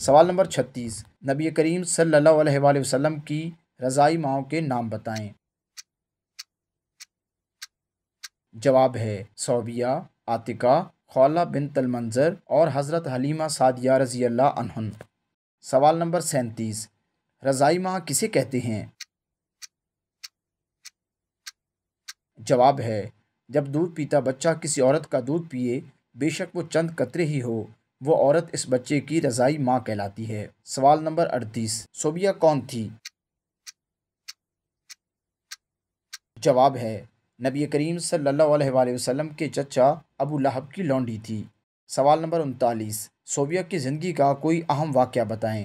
सवाल नंबर छत्तीस नबी करीम सल्लल्लाहु अलैहि वसल्लम की रज़ाई माओ के नाम बताएं जवाब है सोबिया आतिका खौला बिन तलमंजर और हज़रत हलीमा सादिया रज़ी अल्लाह अनहन सवाल नंबर सैंतीस रज़ाई माँ किसे कहते हैं जवाब है जब दूध पीता बच्चा किसी औरत का दूध पिए बेशक वो चंद कतरे ही हो वो औरत इस बच्चे की रज़ाई माँ कहलाती है सवाल नंबर अड़तीस सोबिया कौन थी जवाब है नबी करीम सल्लल्लाहु अलैहि वसल्लम के चचा अबू लहब की लौंडी थी सवाल नंबर उनतालीस सोबिया की ज़िंदगी का कोई अहम वाक़ बताएं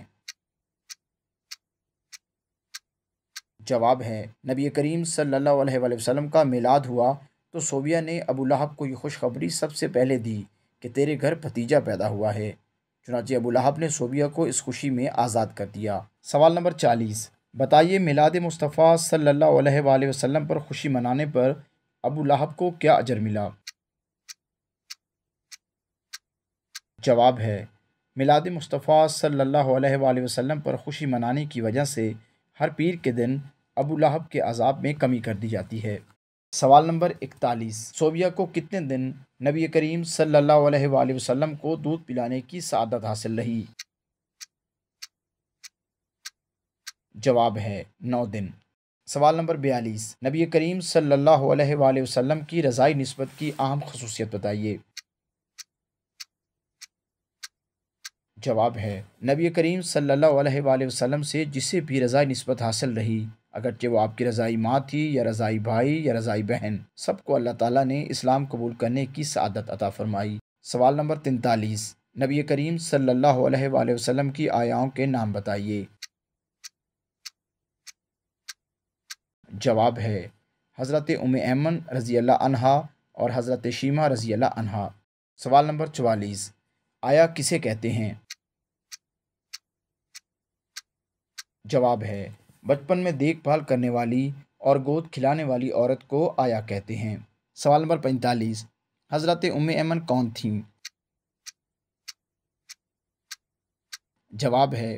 जवाब है नबी करीम सल्लल्लाहु अलैहि वसल्लम का मिलाद हुआ तो सोबिया ने अबू लहब को ये खुशखबरी सबसे पहले दी कि तेरे घर भतीजा पैदा हुआ है चुनाचे अबू लहब ने सोबिया को इस खुशी में आज़ाद कर दिया सवाल नंबर चालीस बताइए मिलाद मुस्तफ़ा सल्ला वसम पर खुशी मनाने पर अबू लहब को क्या अजर मिला जवाब है मिलाद मुस्तफ़ा सल्ला अलैहि पर खुशी मनाने की वजह से हर पीर के दिन अबू लहब के अजाब में कमी कर दी जाती है सवाल नंबर इकतालीस सोबिया को कितने दिन नबी करीम सल्लल्लाहु अलैहि को दूध पिलाने की सादत हासिल रही जवाब है नौ दिन सवाल नंबर बयालीस नबी करीम सल्लल्लाहु की रज़ाई नस्बत की अहम खसूसियत बताइए जवाब है नबी करीम सल्लल्लाहु अलैहि से जिसे भी रज़ाई नस्बत हासिल रही अगरचे वो आपकी रज़ाई माँ थी या रज़ाई भाई या रज़ाई बहन सबको अल्लाह ताला ने इस्लाम कबूल करने की सदत अता फरमाई सवाल नंबर तैंतालीस नबी करीम सल्लल्लाहु अलैहि वसल्लम की आयाओं के नाम बताइए जवाब है हज़रत उम ऐमन रज़ी अनहा और हज़रत शीमा रज़ी अनहा सवाल नंबर चवालीस आया किसे कहते हैं जवाब है बचपन में देखभाल करने वाली और गोद खिलाने वाली औरत को आया कहते हैं सवाल नंबर पैंतालीस हज़रत उम ऐमन कौन थीं जवाब है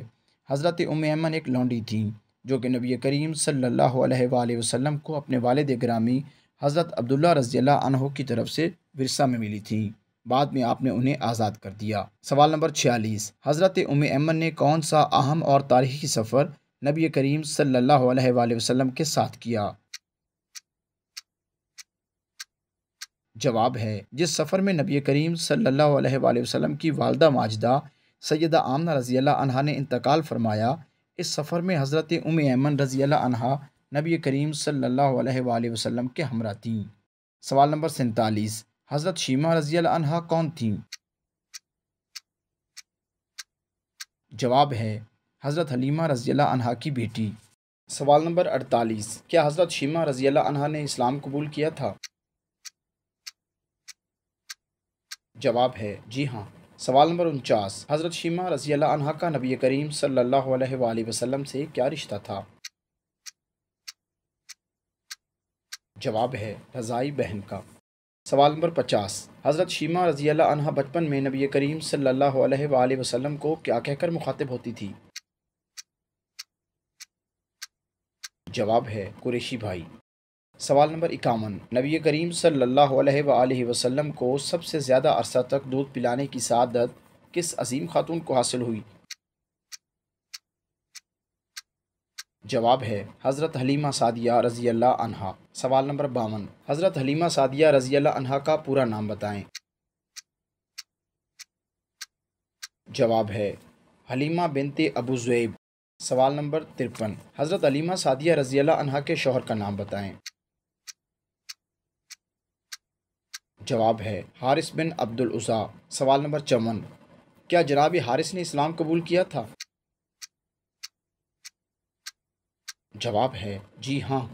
हज़रत उम अमन एक लौंडी थीं जो कि नबी करीम सल्लल्लाहु अलैहि वसल्लम को अपने वालद ग्रामी हज़रत अब्दुल्ला रज़ी अनहो की तरफ से विरसा में मिली थीं बाद में आपने उन्हें आज़ाद कर दिया सवाल नंबर छियालीस हज़रत उम ऐमन ने कौन सा अहम और तारीखी सफ़र नबी करीम सल्लल्लाहु अलैहि वसल्लम के साथ किया जवाब है जिस सफ़र में नबी करीम सल्लल्लाहु अलैहि वसल्लम की वालदा माजदा सैदा आमना रज़ी अनहा ने इंतकाल फरमाया इस सफ़र में हज़रत उम ऐमन रज़ी अनहा नबी करीम सल्लल्लाहु अलैहि वसल्लम के हमरा थीं सवाल नंबर सैंतालीस हज़रत शीमा रज़ी अनहा कौन थीं जवाब है हज़रत हलीमा रज़ी अनहा की बेटी सवाल नंबर अड़तालीस क्या हज़रत शीमा रज़ी अनहा ने इस्लाम कबूल किया था जवाब है जी हाँ सवाल नंबर उनचास हज़रत शीमा रज़ी अनहा का नबी करीम सल्ला वसलम से क्या रिश्ता था जवाब है रज़ाई बहन का सवाल नंबर पचास हज़रत शीमा रज़ी अनहा बचपन में नबी करीम सल्ला वसलम को क्या कहकर मुखातिब होती थी जवाब है कुरेशी भाई सवाल नंबर इक्यावन नबी करीम सल्लल्लाहु अलैहि वसल्लम को सबसे ज़्यादा अरसा तक दूध पिलाने की सादत किस अजीम खातून को हासिल हुई जवाब है हज़रत हलीमा सादिया रजी अल्लाह अनहा सवाल नंबर बावन हज़रत हलीमा सादिया रजी अल्लाह अनहा का पूरा नाम बताएं जवाब है हलीमा बिनते अबू जैब सवाल नंबर तिरपन हज़रत अलीमा सादिया रजीला अनहा के शोहर का नाम बताएं जवाब है हारिस बिन अब्दुल उज़ा सवाल नंबर चौवन क्या जनाब हारिस ने इस्लाम कबूल किया था जवाब है जी हाँ